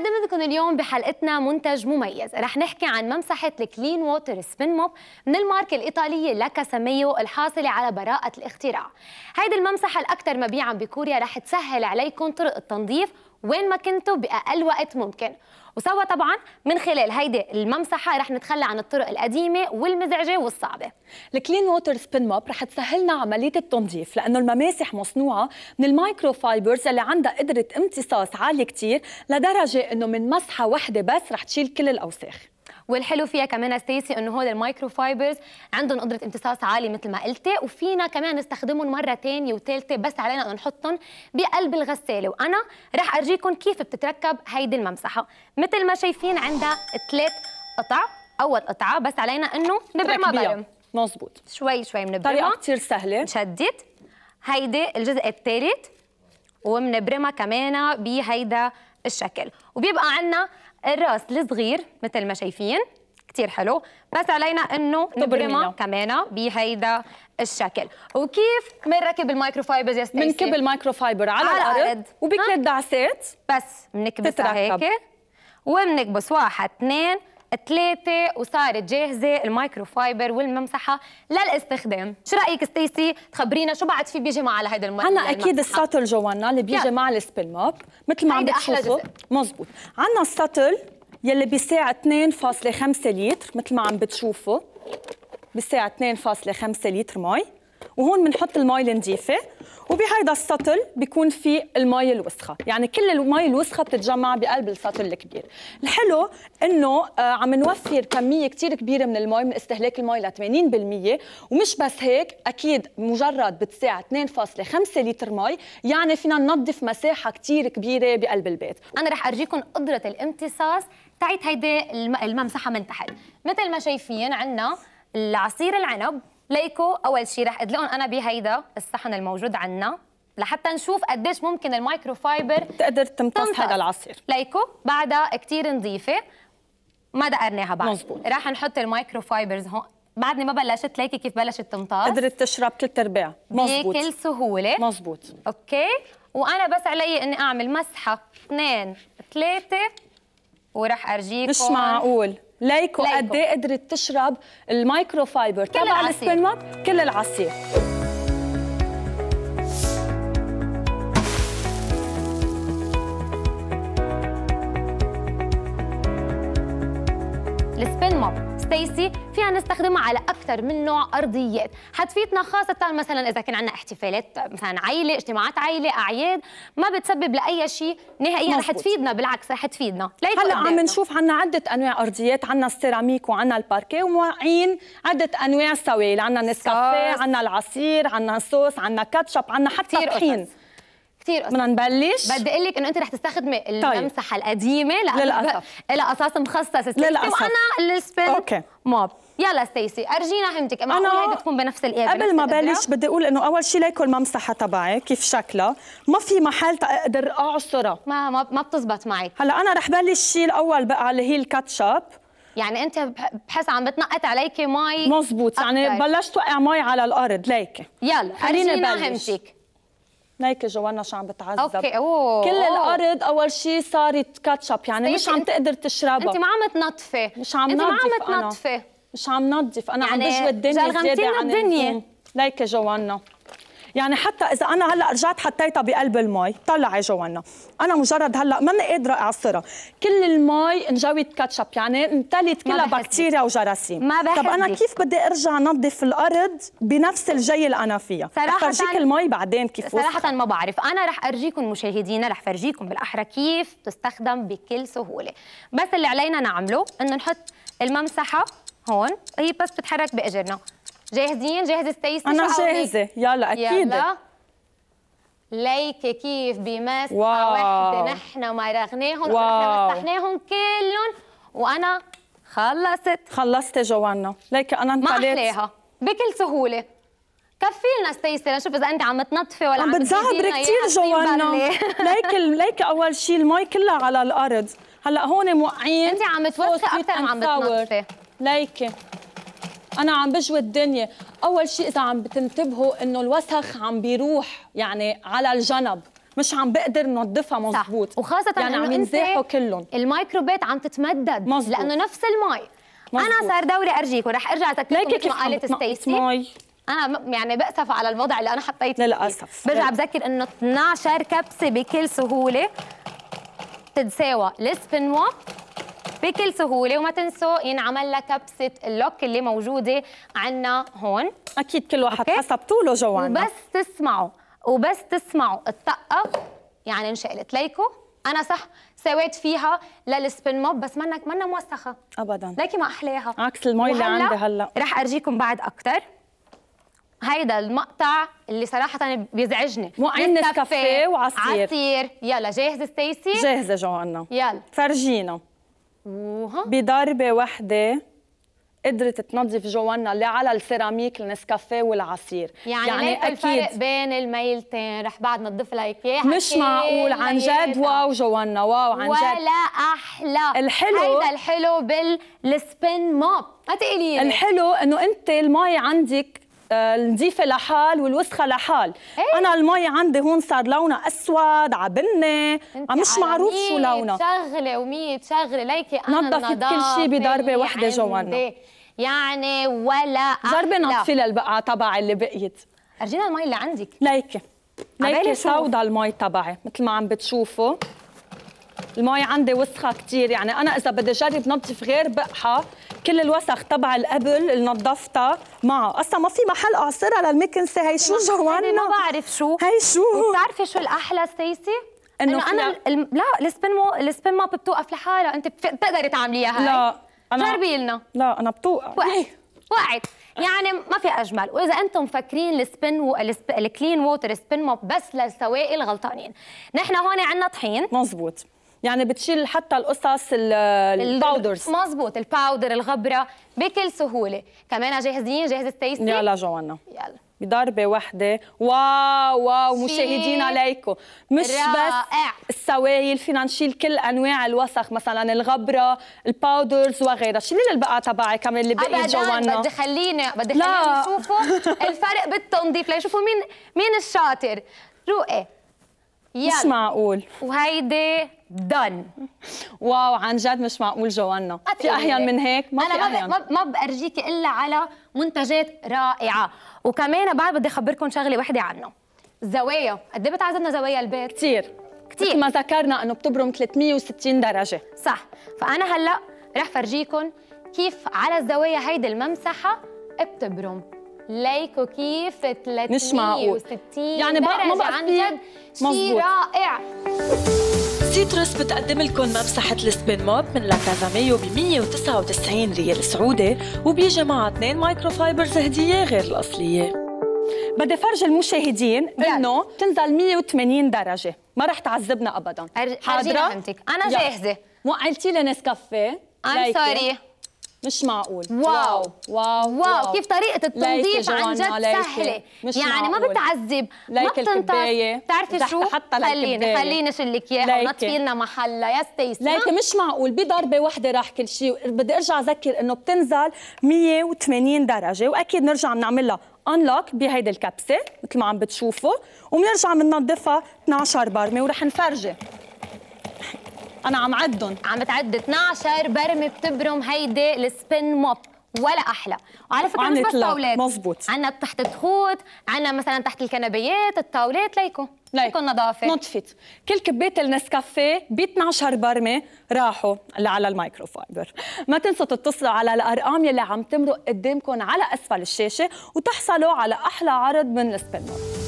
بنقدم لكم اليوم بحلقتنا منتج مميز رح نحكي عن ممسحة الكلين ووتر سبين موب من الماركة الإيطالية لاكاساميو الحاصلة على براءة الاختراع هيدي الممسحة الأكثر مبيعا بكوريا رح تسهل عليكم طرق التنظيف وين ما كنتوا باقل وقت ممكن وسوا طبعا من خلال هيدي الممسحه رح نتخلى عن الطرق القديمه والمزعجه والصعبه الكلين ووتر سبين ماب رح تسهلنا عمليه التنظيف لانه المماسح مصنوعه من المايكرو فايبرز اللي عندها قدره امتصاص عاليه كتير لدرجه انه من مسحه وحده بس رح تشيل كل الاوساخ والحلو فيها كمان ستيسي انه هول المايكرو فايبرز عندهم قدره امتصاص عالي مثل ما قلتي وفينا كمان نستخدمهم مره ثانيه وثالثه بس علينا انه نحطهم بقلب الغساله وانا رح ارجيكم كيف بتتركب هيدي الممسحه مثل ما شايفين عندها ثلاث قطع اول قطعه بس علينا انه نبرمها برم مزبوط شوي شوي بنبرمها طريقه كثير سهله شدت هيدي الجزء الثالث ومنبرمها كمان بهيدا الشكل وبيبقى عندنا الراس الصغير مثل ما شايفين كتير حلو بس علينا انه نبرمها كمان بهيدا الشكل وكيف بنركب المايكروفايبر يا ستيسي بنكب المايكروفايبر على, على الارض وبكل دعسات بس بنكبسها هيك وبنكبس واحد اثنين ثلاثة وصارت جاهزة المايكروفايبر والممسحة للاستخدام شو رأيك ستيسي تخبرينا شو بعد في بيجي مع على هيدا المايكرو عنا أكيد الساتل جوانا نعم، اللي بيجي مع السبين ماب مثل ما عم بتشوفوا مزبوط عنا الساتل يلي بيساع 2.5 لتر مثل ما عم بتشوفوا بيساع 2.5 لتر مي وهون بنحط المي النظيفه وبهيدا السطل بيكون في المي الوسخه يعني كل المي الوسخه بتتجمع بقلب السطل الكبير الحلو انه آه، عم نوفر كميه كثير كبيره من المي من استهلاك المي ل 80% ومش بس هيك اكيد مجرد بتساع 2.5 لتر مي يعني فينا ننظف مساحه كثير كبيره بقلب البيت انا رح ارجيكم قدره الامتصاص تاعت هيدي الممسحه من تحت مثل ما شايفين عندنا العصير العنب ليكو اول شيء رح ادلقهم انا بهيدا الصحن الموجود عندنا لحتى نشوف قديش ممكن المايكرو فايبر تقدر تمتص هذا العصير ليكو بعدها كثير نظيفه ما دقرناها بعد مزبوط. راح نحط المايكرو فايبرز هون بعدني ما بلشت ليكي كيف بلشت تمتص قدرت تشرب ثلاث ارباع مزبوط بكل سهوله مزبوط اوكي وانا بس علي اني اعمل مسحه اثنين ثلاثه وراح ارجيكم مش معقول ليكو قد ايه قدرت تشرب المايكرو فايبر تبع ماب كل العصير ماب الخسيسي فينا نستخدمها على اكثر من نوع ارضيات حتفيدنا خاصه مثلا اذا كان عندنا احتفالات مثلا عائله اجتماعات عائله اعياد ما بتسبب لاي شيء نهائيا رح تفيدنا بالعكس رح تفيدنا هلا عم نشوف عندنا عده انواع ارضيات عندنا السيراميك وعندنا الباركي وموعين عده انواع سوائل عندنا نسكافيه عندنا العصير عندنا صوص عندنا كاتشب عندنا حتى طحين كثير قصص بدنا نبلش بدي اقول لك انه انت رح تستخدمي طيب. الممسحه القديمه للاسف لها اساس مخصص للاسف وانا السبن اوكي موب يلا ستيسي ارجينا همتك انا هيدي تكون بنفس الايه قبل ما بلش بدي اقول انه اول شيء ليكو الممسحه تبعي كيف شكلها ما في محل اقدر اعصرها ما ما, ما بتزبط معي هلا انا رح بلش الشيء الاول بقى اللي هي الكاتشب يعني انت بحس عم بتنقط عليكي مي مزبوط يعني بلشت توقع مي على الارض ليكي يلا ارجينا همتك نايكي جوانا شو عم بتعذب اوكي أوه. كل أوه. الارض اول شيء صارت كاتشب يعني مش عم تقدر تشربها انت ما عم تنظفي مش عم انت ما عم تنظفي مش عم نظف انا يعني عم بجوي الدنيا زياده عن الدنيا نايكي جوانا يعني حتى اذا انا هلا رجعت حطيتها بقلب المي طلعي جوانا انا مجرد هلا ماني قادره اعصرها كل المي انجوت كاتشب يعني امتلت كلها بكتيريا وجراثيم ما طب انا كيف بدي ارجع انظف الارض بنفس الجي اللي انا فيها صراحه فرجيك المي بعدين كيف صراحه ما بعرف انا رح ارجيكم مشاهدينا رح فرجيكم بالاحرى كيف تستخدم بكل سهوله بس اللي علينا نعمله انه نحط الممسحه هون هي بس بتتحرك باجرنا جاهزين جاهزه تيسي انا جاهزه يلا اكيد يلا ليك كيف بمسحه واحده نحن مرغناهم ونحن مسحناهم كلهم وانا خلصت خلصت جوانا ليك انا انطلقت ما احلاها بكل سهوله كفي لنا ستيسي لنشوف اذا انت عم تنطفي ولا عم بتزعبري كثير جوانا ليك ليك اول شيء المي كلها على الارض هلا هون موقعين انت عم توثقي اكثر عم بتنطفي ليكي انا عم بجوي الدنيا اول شيء اذا عم بتنتبهوا انه الوسخ عم بيروح يعني على الجنب مش عم بقدر نظفها مزبوط صح. وخاصه يعني عم ينزاحوا كلهم الميكروبات عم تتمدد مزبوط. لانه نفس المي مزبوط. انا صار دوري ارجيك ورح ارجع تذكركم مثل ما قالت ستيسي انا يعني بأسف على الوضع اللي انا حطيته للاسف برجع بذكر انه 12 كبسه بكل سهوله بتتساوى السبنوه بكل سهوله وما تنسوا ينعمل لها كبسه اللوك اللي موجوده عندنا هون اكيد كل واحد حسب طوله جوانا وبس تسمعوا وبس تسمعوا الطقه يعني انشقلت ليكو انا صح سويت فيها للسبين موب بس منك منا موسخه ابدا ليكي ما احلاها عكس المي اللي عندي هلا رح ارجيكم بعد اكثر هيدا المقطع اللي صراحة بيزعجني مو عين نسكافيه وعصير عصير يلا جاهزة ستيسي؟ جاهزة جوانا يلا فرجينا بضربه وحده قدرت تنظف جوانا اللي على السيراميك النسكافيه والعصير يعني, يعني اكيد الفرق بين الميلتين رح بعد نضيف لك اياها مش معقول عن جد واو جوانا واو عن جد ولا احلى الحلو هيدا الحلو بالسبين موب ما تقلي الحلو انه انت المي عندك النظيفه آه، لحال والوسخه لحال ايه؟ انا المي عندي هون صار لونها اسود عبني مش معروف شو لونها شغله ومية شغله ليكي انا نظفت كل شيء بضربه وحده جوانا يعني ولا جربي نطفي للبقعه تبعي اللي بقيت ارجينا المي اللي عندك ليكي ليكي سودا المي تبعي مثل ما عم بتشوفوا المي عندي وسخه كثير يعني انا اذا بدي اجرب نظف غير بقحه كل الوسخ تبع القبل اللي نظفتها معه اصلا ما في محل اعصرها للمكنسه هي شو جوانا ما بعرف شو هي شو بتعرفي شو الاحلى ستيسي انه انا لا السبن مو السبن ماب بتوقف لحالها انت بتقدري تعمليها هاي لا أنا... جربي لنا لا انا بتوقع وقعت يعني ما في اجمل واذا انتم مفكرين السبن و... الكلين ووتر سبين ماب بس للسوائل غلطانين نحن هون عندنا طحين مزبوط يعني بتشيل حتى القصص الباودرز مظبوط الباودر الغبره بكل سهوله كمان جاهزين جاهزه تيستي يلا جوانا يلا بضربة واحدة واو واو مشاهدين عليكم مش رائع. بس السوائل فينا نشيل كل أنواع الوسخ مثلا الغبرة الباودرز وغيرها شيلي لي البقعة تبعي كمان اللي بقيت جوانا بدي خليني بدي خليني نشوفوا الفرق بالتنظيف ليشوفوا مين مين الشاطر رؤى يلا مش معقول وهيدي دن واو عن جد مش معقول جوانا في احيان من هيك ما انا ما ما بارجيك الا على منتجات رائعه وكمان بعد بدي اخبركم شغله وحده عنه الزوايا قد ايه بتعزلنا زوايا البيت كثير كثير مثل ما ذكرنا انه بتبرم 360 درجه صح فانا هلا رح فرجيكم كيف على الزوايا هيدي الممسحه بتبرم ليكو كيف 360 مش معقول يعني بقى ما بقى عن جد شيء رائع سيترس بتقدم لكم مبسحة السبين موب من مايو ب 199 ريال سعودي وبيجي معها اثنين مايكرو فايبرز هدية غير الأصلية بدي فرج المشاهدين انه تنزل 180 درجة ما رح تعذبنا ابدا حاضرة انا جاهزة وقلتي لي نسكافيه I'm sorry مش معقول واو واو واو, واو. كيف طريقه التنظيف عن جد سهله يعني ما بتعذب ما بتنطر بتعرفي شو حتى خليني خليني شلك اياها ما تفيلنا محلها يا ستيسي ليك مش معقول بضربه واحده راح كل شيء بدي ارجع اذكر انه بتنزل 180 درجه واكيد نرجع بنعملها انلوك بهيدي الكبسه مثل ما عم بتشوفوا وبنرجع بننظفها 12 برمه ورح نفرجي انا عم عدهم عم تعد 12 برمي بتبرم هيدي السبين موب ولا احلى وعلى فكره مش بس طاولات مزبوط عنا تحت التخوت عنا مثلا تحت الكنبيات الطاولات ليكو ليكو نظافه نطفت كل كبات النسكافيه ب 12 برمه راحوا على المايكروفايبر ما تنسوا تتصلوا على الارقام يلي عم تمرق قدامكم على اسفل الشاشه وتحصلوا على احلى عرض من موب